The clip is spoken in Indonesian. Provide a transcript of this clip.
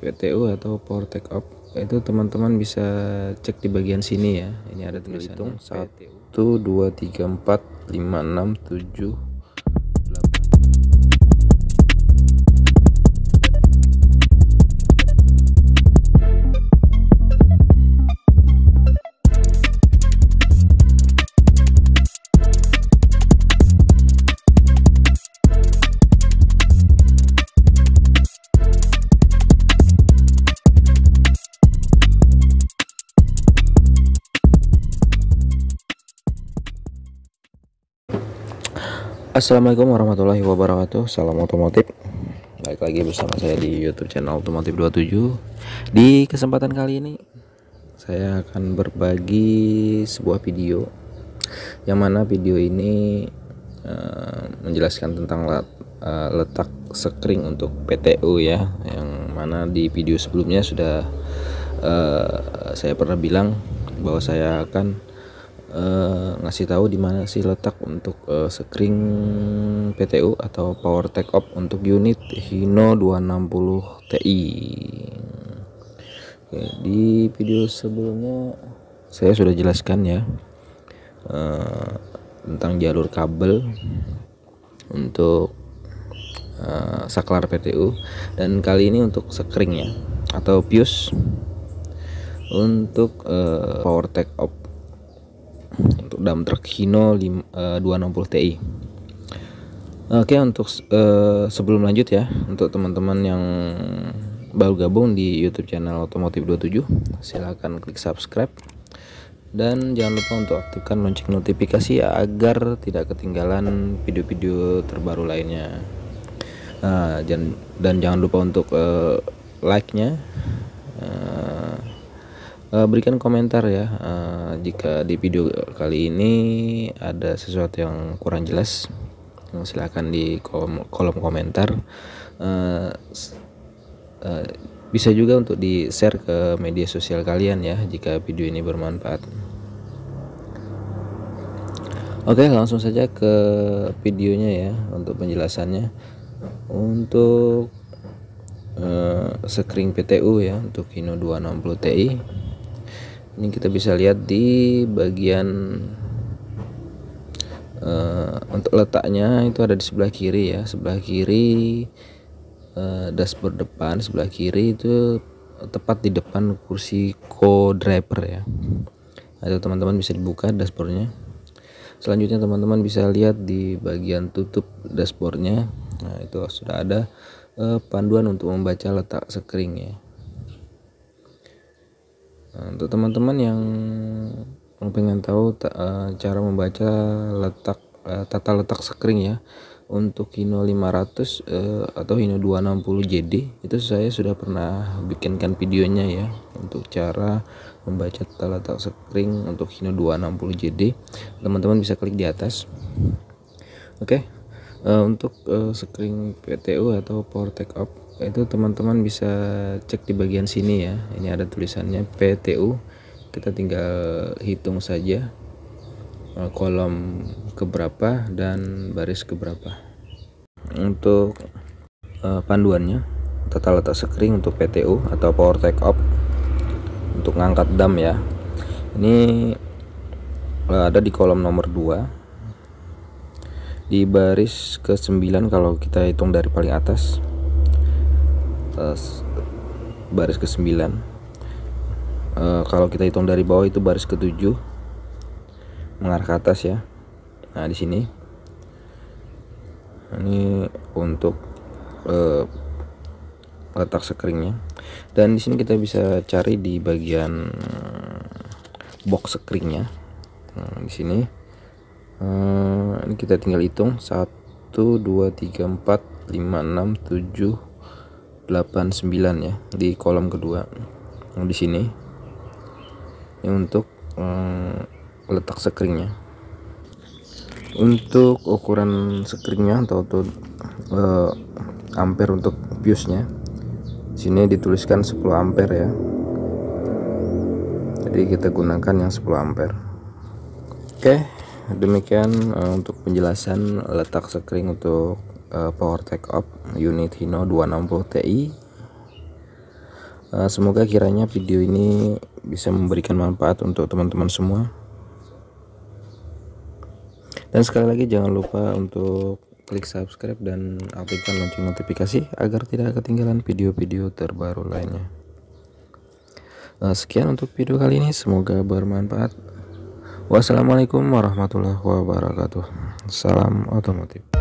PTU atau power take off itu teman-teman bisa cek di bagian sini ya ini ada tulisan 1 satu dua tiga empat lima enam tujuh Assalamualaikum warahmatullahi wabarakatuh Salam otomotif Baik lagi bersama saya di youtube channel otomotif 27 Di kesempatan kali ini Saya akan berbagi sebuah video Yang mana video ini uh, Menjelaskan tentang uh, letak sekring untuk PTU ya Yang mana di video sebelumnya sudah uh, Saya pernah bilang bahwa saya akan Eh, ngasih tahu di mana sih letak untuk uh, eh, screen PTU atau power take off untuk unit Hino 260 Ti. Oke, di video sebelumnya saya sudah jelaskan ya uh, tentang jalur kabel untuk uh, saklar PTU dan kali ini untuk screen ya atau fuse untuk uh, power take off dump truck Hino 260 Ti Oke untuk uh, sebelum lanjut ya untuk teman-teman yang baru gabung di YouTube channel Otomotif 27 silahkan klik subscribe dan jangan lupa untuk aktifkan lonceng notifikasi ya, agar tidak ketinggalan video-video terbaru lainnya nah, eh, dan, dan jangan lupa untuk uh, eh, like nya Eh, berikan komentar ya uh, jika di video kali ini ada sesuatu yang kurang jelas silahkan di kolom, kolom komentar uh, uh, bisa juga untuk di share ke media sosial kalian ya jika video ini bermanfaat oke langsung saja ke videonya ya untuk penjelasannya untuk uh, sekring PTU ya untuk Hino 260 Ti ini kita bisa lihat di bagian uh, untuk letaknya itu ada di sebelah kiri ya sebelah kiri uh, dashboard depan sebelah kiri itu tepat di depan kursi co-driver ya atau teman-teman bisa dibuka dashboardnya selanjutnya teman-teman bisa lihat di bagian tutup dashboardnya nah itu sudah ada uh, panduan untuk membaca letak sekring ya Nah, untuk teman-teman yang pengen tahu eh, cara membaca letak uh, tata letak sekring ya untuk Hino 500 uh, eh, atau Hino 260 JD itu saya sudah pernah bikinkan videonya ya untuk cara membaca tata letak sekring untuk Hino 260 JD teman-teman bisa klik di atas oke uh, untuk uh, screen PTU atau power take off itu teman-teman bisa cek di bagian sini ya ini ada tulisannya PTU kita tinggal hitung saja uh, kolom keberapa dan baris keberapa untuk uh, panduannya tata letak screen untuk PTU atau power take off untuk ngangkat dam ya ini ada di kolom nomor 2 di baris ke 9 kalau kita hitung dari paling atas eh, baris ke 9 eh, kalau kita hitung dari bawah itu baris ke 7 mengarah ke atas ya nah di sini nah, ini untuk uh, letak sekringnya dan di sini kita bisa cari di bagian box sekringnya nah, di sini Eh, ini kita tinggal hitung 1 2 3 4 5 6 7 8 9 ya di kolom kedua yang di sini ini untuk um, letak sekringnya untuk ukuran sekringnya atau untuk uh, eh, ampere untuk fuse-nya sini dituliskan 10 ampere ya jadi kita gunakan yang 10 ampere oke okay demikian uh, untuk penjelasan letak sekring untuk uh, power take off unit Hino 260 Ti uh, semoga kiranya video ini bisa memberikan manfaat untuk teman-teman semua dan sekali lagi jangan lupa untuk klik subscribe dan aktifkan lonceng notifikasi agar tidak ketinggalan video-video terbaru lainnya sekian untuk video kali ini semoga bermanfaat Wassalamualaikum warahmatullahi wabarakatuh. Salam otomotif.